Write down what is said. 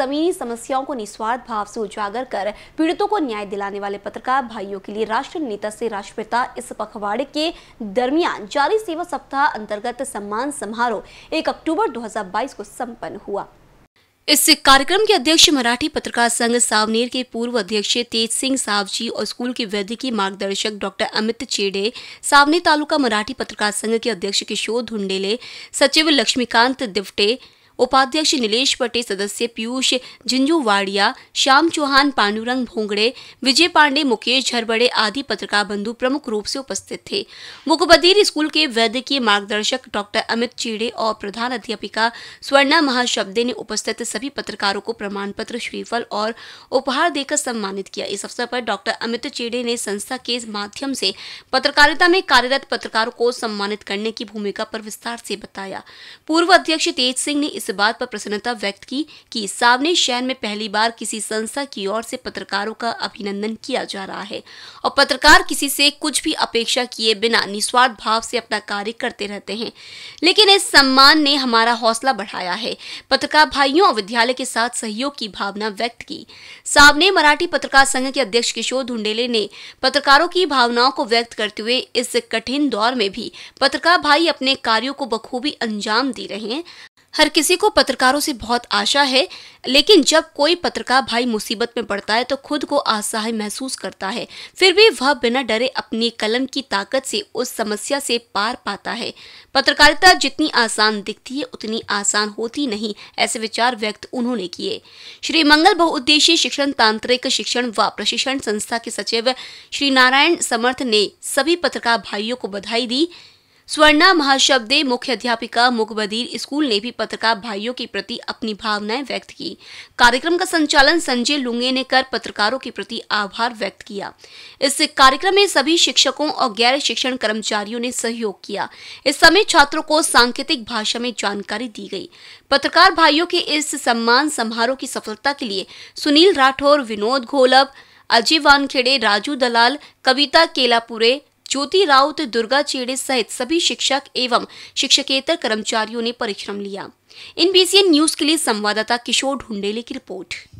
जमीनी समस्याओं को निस्वार्थ भाव से उजागर कर पीड़ितों को न्याय दिलाने वाले पत्रकार भाइयों के लिए राष्ट्र नेता से राष्ट्रपिता इस पखवाड़े के दरमियान जारी सेवा सप्ताह अंतर्गत सम्मान समारोह एक अक्टूबर दो को सम्पन्न हुआ इस कार्यक्रम के अध्यक्ष मराठी पत्रकार संघ सावनेर के पूर्व अध्यक्ष तेज सिंह सावजी और स्कूल के वैद्यकीय मार्गदर्शक डॉक्टर अमित चेडे सावनेर तालुका मराठी पत्रकार संघ के अध्यक्ष किशोर धुंडेले सचिव लक्ष्मीकांत दिवटे उपाध्यक्ष नीलेष पटे सदस्य पीयूष झिंझुवाड़िया श्याम चौहान पांडुरंग भोंगड़े विजय पांडे मुकेश झरबड़े आदि पत्रकार बंधु प्रमुख रूप से उपस्थित थे मुखबदीर स्कूल के वैद्यकीय मार्गदर्शक डॉक्टर अमित चीड़े और प्रधान अध्यापिका स्वर्णा महाशब्दे ने उपस्थित सभी पत्रकारों को प्रमाण पत्र श्रीफल और उपहार देकर सम्मानित किया इस अवसर पर डॉक्टर अमित चीड़े ने संस्था के माध्यम से पत्रकारिता में कार्यरत पत्रकारों को सम्मानित करने की भूमिका पर विस्तार से बताया पूर्व अध्यक्ष तेज सिंह ने इस बात पर प्रसन्नता व्यक्त की कि सावने शहर में पहली बार किसी संस्था की ओर से पत्रकारों का अभिनंदन किया जा रहा है और पत्रकार किसी से कुछ भी अपेक्षा किए बिना निस्वार्थ भाव से अपना कार्य करते रहते हैं लेकिन इस सम्मान ने हमारा हौसला बढ़ाया है पत्रकार भाइयों और विद्यालय के साथ सहयोग की भावना व्यक्त की सावने मराठी पत्रकार संघ के अध्यक्ष किशोर धुंडेले ने पत्रकारों की भावनाओं को व्यक्त करते हुए इस कठिन दौर में भी पत्रकार भाई अपने कार्यों को बखूबी अंजाम दे रहे हैं हर किसी को पत्रकारों से बहुत आशा है लेकिन जब कोई पत्रकार भाई मुसीबत में पड़ता है तो खुद को असहाय महसूस करता है फिर भी वह बिना डरे अपनी कलम की ताकत से उस समस्या से पार पाता है पत्रकारिता जितनी आसान दिखती है उतनी आसान होती नहीं ऐसे विचार व्यक्त उन्होंने किए श्री मंगल बहुउद्देशीय शिक्षण तांत्रिक शिक्षण व प्रशिक्षण संस्था के सचिव श्री नारायण समर्थ ने सभी पत्रकार भाइयों को बधाई दी स्वर्णा महाशब्दे मुख्य अध्यापिका मुकबदीर स्कूल ने भी पत्रकार भाइयों के प्रति अपनी भावनाएं व्यक्त की कार्यक्रम का संचालन संजय लुंगे ने कर पत्रकारों के प्रति आभार व्यक्त किया इस कार्यक्रम में सभी शिक्षकों और गैर शिक्षण कर्मचारियों ने सहयोग किया इस समय छात्रों को सांकेतिक भाषा में जानकारी दी गई पत्रकार भाइयों के इस सम्मान समारोह की सफलता के लिए सुनील राठौर विनोद घोलब अजय वानखेड़े राजू दलाल कविता केलापुरे ज्योति राउत दुर्गा चेड़े सहित सभी शिक्षक एवं शिक्षकेतर कर्मचारियों ने परिश्रम लिया इन बीसीएन न्यूज के लिए संवाददाता किशोर ढुंडेले की रिपोर्ट